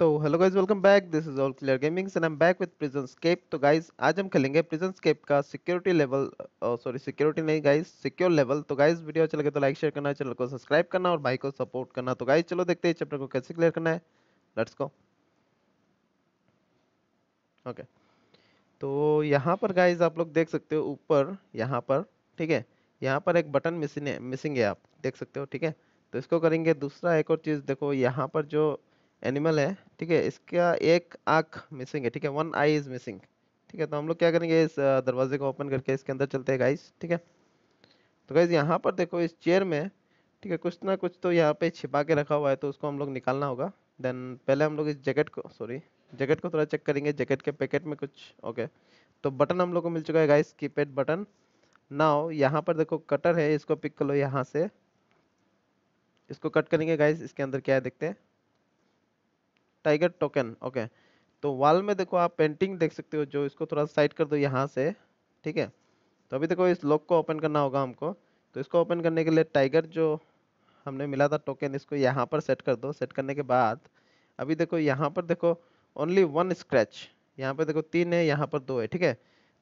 तो hello guys welcome back this is all clear gamings and I am back with prison escape तो guys आज हम खेलेंगे prison escape का सिक्योरिटी लेवल सॉरी सिक्योरिटी नहीं गाइज सिक्योर लेवल तो गाइज वीडियो अच्छा लगे तो लाइक शेयर करना चैनल को सब्सक्राइब करना और भाई को सपोर्ट करना तो गाइज चलो देखते हैं चैप्टर को कैसे क्लियर करना है लेट्स गो ओके तो यहाँ पर गाइज आप लोग देख सकते हो ऊपर यहाँ पर ठीक है यहाँ पर एक बटन मिसिंग है मिसिंग है आप देख सकते हो ठीक है तो इसको करेंगे दूसरा एक और चीज़ देखो यहाँ पर जो एनिमल है ठीक है इसका एक आँख मिसिंग है ठीक है वन आई इज़ मिसिंग ठीक है तो हम लोग क्या करेंगे इस दरवाजे को ओपन करके इसके अंदर चलते हैं गाइस ठीक है तो गाइज यहाँ पर देखो इस चेयर में ठीक है कुछ ना कुछ तो यहाँ पे छिपा के रखा हुआ है तो उसको हम लोग निकालना होगा देन पहले हम लोग इस जैकेट को सॉरी जैकेट को थोड़ा चेक करेंगे जैकेट के पैकेट में कुछ ओके तो बटन हम लोग को मिल चुका है गाइस कीपैड बटन नाव यहाँ पर देखो कटर है इसको पिक कर लो यहाँ से इसको कट करेंगे गाइस इसके अंदर क्या है देखते हैं टाइगर टोकन ओके तो वॉल में देखो आप पेंटिंग देख सकते हो जो इसको थोड़ा साइड कर दो यहाँ से ठीक है तो अभी देखो इस लॉक को ओपन करना होगा हमको तो इसको ओपन करने के लिए टाइगर जो हमने मिला था टोकन इसको यहाँ पर सेट कर दो सेट करने के बाद अभी देखो यहाँ पर देखो ओनली वन स्क्रैच यहाँ पर देखो तीन है यहाँ पर दो है ठीक है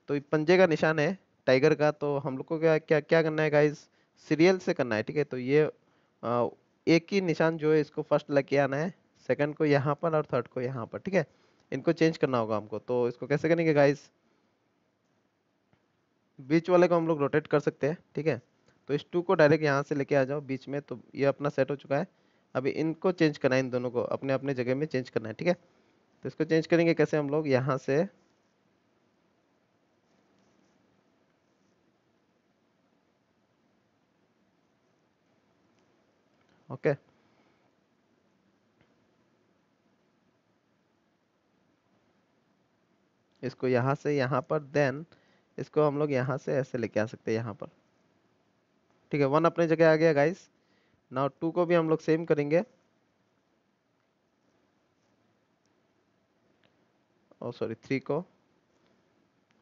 तो पंजे का निशान है टाइगर का तो हम लोग को क्या क्या क्या करना है गाइज सीरियल से करना है ठीक है तो ये आ, एक ही निशान जो है इसको फर्स्ट लग के आना है सेकंड को यहाँ पर और थर्ड को यहाँ पर ठीक है इनको चेंज करना होगा हमको तो इसको कैसे करेंगे गाइस बीच वाले को हम लोग रोटेट कर सकते हैं ठीक है तो इस टू को डायरेक्ट यहाँ से लेके आ जाओ बीच में तो ये अपना सेट हो चुका है अभी इनको चेंज करना है इन दोनों को अपने अपने जगह में चेंज करना है ठीक है तो इसको चेंज करेंगे कैसे हम लोग यहाँ से ओके okay. इसको यहाँ से यहाँ पर देन इसको हम लोग यहाँ से ऐसे लेके आ सकते हैं यहाँ पर ठीक है वन अपने जगह आ गया गाइस नाउ टू को भी हम लोग सेम करेंगे ओ सॉरी थ्री को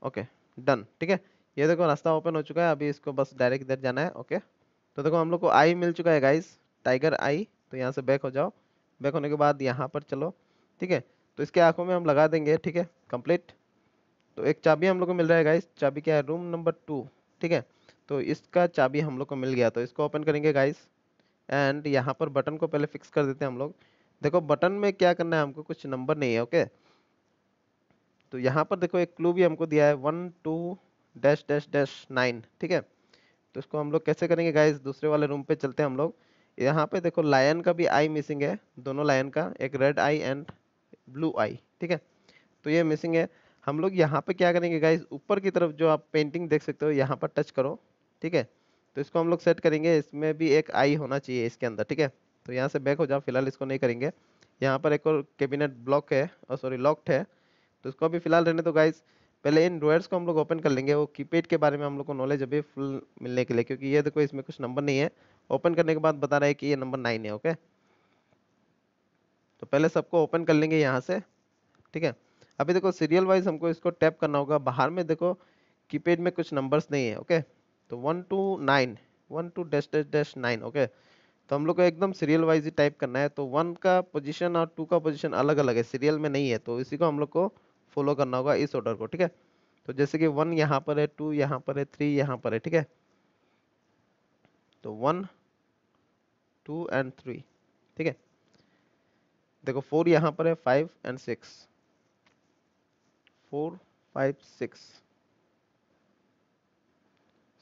ओके डन ठीक है ये देखो रास्ता ओपन हो चुका है अभी इसको बस डायरेक्ट इधर जाना है ओके तो देखो हम लोग को आई मिल चुका है गाइस टाइगर आई तो यहाँ से बैक हो जाओ बैक होने के बाद यहाँ पर चलो ठीक है तो इसके आंखों में हम लगा देंगे ठीक है कंप्लीट तो एक चाबी हम लोग को मिल रहा है गाइस चाबी क्या है रूम नंबर टू ठीक है तो इसका चाबी हम लोग को मिल गया तो इसको ओपन करेंगे गाइस एंड यहाँ पर बटन को पहले फिक्स कर देते हैं हम लोग देखो बटन में क्या करना है हमको कुछ नंबर नहीं है ओके तो यहाँ पर देखो एक क्लू भी हमको दिया है one two dash dash dash nine ठीक है तो इसको हम लोग कैसे करेंगे गाइस दूसरे वाले रूम पे चलते हैं हम लोग यहाँ पे देखो लायन का भी आई मिसिंग है दोनों लायन का एक red eye and blue eye ठीक है तो ये मिसिंग है हम लोग यहाँ पे क्या करेंगे गाइज ऊपर की तरफ जो आप पेंटिंग देख सकते हो यहाँ पर टच करो ठीक है तो इसको हम लोग सेट करेंगे इसमें भी एक आई होना चाहिए इसके अंदर ठीक है तो यहाँ से बैक हो जाओ फिलहाल इसको नहीं करेंगे यहाँ पर एक और कैबिनेट ब्लॉक है और सॉरी लॉक्ड है तो इसको अभी फिलहाल रहने तो गाइज पहले इन ड्रॉयर्स को हम लोग ओपन कर लेंगे वो कीपैड के बारे में हम लोग को नॉलेज अभी फुल मिलने के लिए क्योंकि ये देखो इसमें कुछ नंबर नहीं है ओपन करने के बाद बता रहा है कि ये नंबर नाइन है ओके तो पहले सबको ओपन कर लेंगे यहाँ से ठीक है अभी देखो सीरियल वाइज हमको इसको टैप करना होगा बाहर में देखो कीपैड में कुछ नंबर्स नहीं है ओके तो one two nine one two dash dash dash nine okay तो हम लोग को एकदम सीरियल वाइज ही टाइप करना है तो वन का पोजीशन और टू का पोजीशन अलग अलग है सीरियल में नहीं है तो इसी को हम लोग को फॉलो करना होगा इस ऑर्डर को ठीक है तो जैसे कि वन यहाँ पर है टू यहाँ पर है थ्री यहाँ पर है ठीक है तो वन टू एंड थ्री ठीक है देखो फोर यहाँ पर है five and six four five six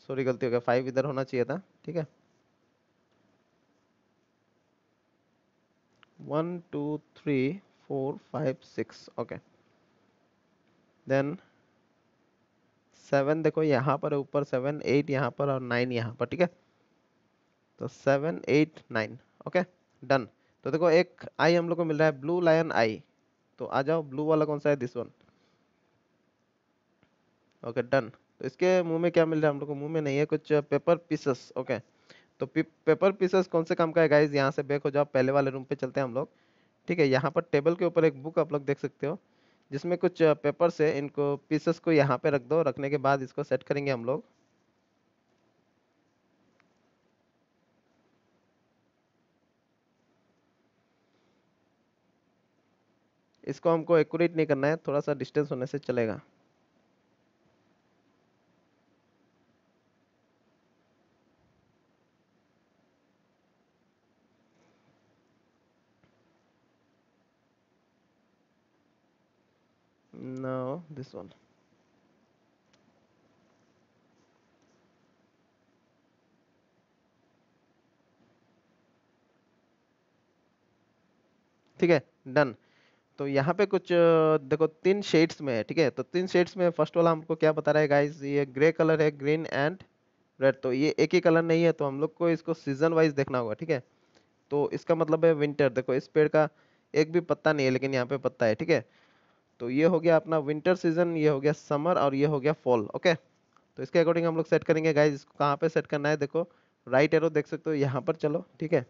sorry गलती हो गया फाइव इधर होना चाहिए था ठीक है one two three four five six okay then seven देखो यहाँ पर ऊपर सेवन एट यहाँ पर और नाइन यहाँ पर ठीक है तो seven eight nine okay done तो देखो एक आई हम लोग को मिल रहा है ब्लू लायन आई तो आ जाओ ब्लू वाला कौन सा है दिस वन ओके डन तो इसके मुंह में क्या मिल रहा है हम लोग को मुंह में नहीं है कुछ पेपर पीसेस ओके तो पेपर पीसेस कौन से काम का है गाइज यहाँ से बैक हो जाओ पहले वाले रूम पे चलते हैं हम लोग ठीक है यहाँ पर टेबल के ऊपर एक बुक आप लोग देख सकते हो जिसमें कुछ पेपर uh, से इनको पीसेस को यहाँ पे रख दो रखने के बाद इसको सेट करेंगे हम लोग इसको हमको एक्यूरेट नहीं करना है थोड़ा सा डिस्टेंस होने से चलेगा No, this one ठीक है डन तो यहाँ पे कुछ देखो तीन शेड्स में है ठीक है तो तीन शेड्स में फर्स्ट वाला हमको क्या बता रहा है गाइस ये ग्रे कलर है ग्रीन एंड रेड तो ये एक ही कलर नहीं है तो हम लोग को इसको सीजन वाइज देखना होगा ठीक है तो इसका मतलब है विंटर देखो इस पेड़ का एक भी पत्ता नहीं है लेकिन यहाँ पे पत्ता है ठीक है तो ये हो गया अपना विंटर सीजन ये हो गया समर और ये हो गया फॉल ओके तो इसके अकॉर्डिंग हम लोग सेट करेंगे गाइज इसको कहाँ पे सेट करना है देखो राइट एरो देख सकते हो यहाँ पर चलो ठीक है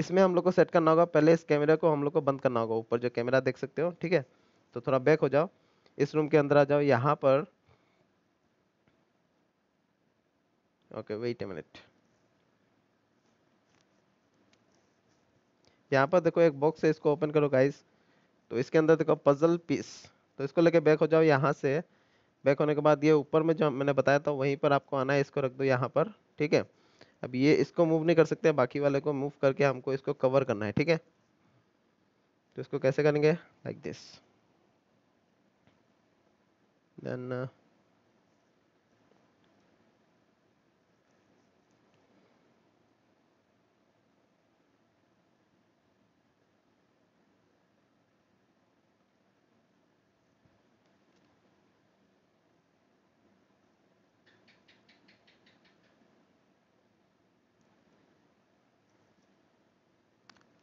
इसमें हम लोग को सेट करना होगा पहले इस कैमरे को हम लोग को बंद करना होगा ऊपर जो कैमरा देख सकते हो ठीक है तो थोड़ा बैक हो जाओ इस रूम के अंदर आ जाओ यहाँ पर ओके वेट ए मिनट यहाँ पर देखो एक बॉक्स है इसको ओपन करो गाइस तो इसके अंदर देखो पजल पीस तो इसको लेके बैक हो जाओ यहाँ से बैक होने के बाद ये ऊपर में जो मैंने बताया था वहीं पर आपको आना है इसको रख दो यहाँ पर ठीक है अब ये इसको मूव नहीं कर सकते बाकी वाले को मूव करके हमको इसको कवर करना है ठीक है तो इसको कैसे करेंगे लाइक दिस देन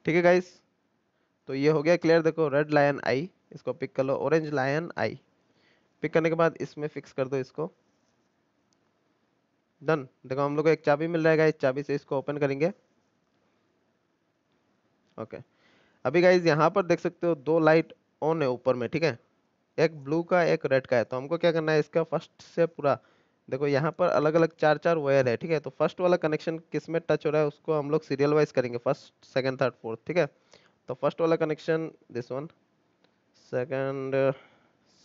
ठीक है गाइस तो ये हो गया क्लियर देखो रेड लायन आई इसको पिक कर लो ऑरेंज लायन आई पिक करने के बाद इसमें फिक्स कर दो इसको डन देखो हम लोग को एक चाबी मिल रहा है इस चाबी से इसको ओपन करेंगे ओके अभी गाइज यहाँ पर देख सकते हो दो लाइट ऑन है ऊपर में ठीक है एक ब्लू का एक रेड का है तो हमको क्या करना है इसका फर्स्ट से पूरा देखो यहाँ पर अलग अलग चार चार वायर है ठीक है तो फर्स्ट वाला कनेक्शन किस में टच हो रहा है उसको हम लोग सीरियल वाइज करेंगे फर्स्ट सेकंड थर्ड फोर्थ ठीक है तो फर्स्ट वाला connection this one second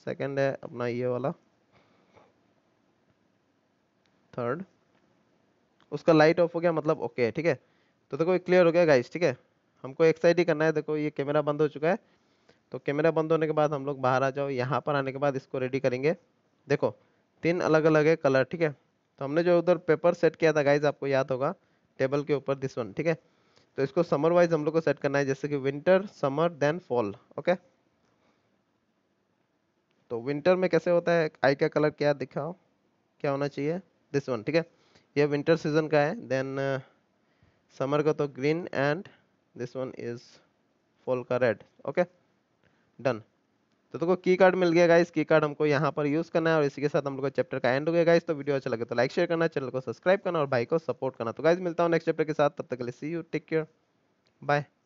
second है अपना ये वाला थर्ड उसका लाइट ऑफ हो गया मतलब ओके ठीक है तो देखो ये क्लियर हो गया गाइस ठीक है हमको एक साइड ही करना है देखो ये कैमरा बंद हो चुका है तो कैमरा बंद होने के बाद हम लोग बाहर आ जाओ यहाँ पर आने के बाद इसको रेडी करेंगे देखो तीन अलग अलग है कलर ठीक है तो हमने जो उधर पेपर सेट किया था गाइज आपको याद होगा टेबल के ऊपर दिस वन ठीक है तो इसको समर वाइज हम लोग को सेट करना है जैसे कि winter summer then fall okay तो विंटर में कैसे होता है आई का कलर क्या दिखाओ क्या होना चाहिए दिस वन ठीक है ये विंटर सीजन का है देन समर uh, का तो green and this one is fall का रेड ओके डन तो देखो की कार्ड मिल गया गाइस की कार्ड हमको यहाँ पर यूज करना है और इसी के साथ हम लोग चैप्टर का एंड हो गया गाइस तो वीडियो अच्छा लगे तो लाइक शेयर करना चैनल को सब्सक्राइब करना और भाई को सपोर्ट करना तो गाइज मिलता हूँ नेक्स्ट चैप्टर के साथ तब तक के लिए see you take care bye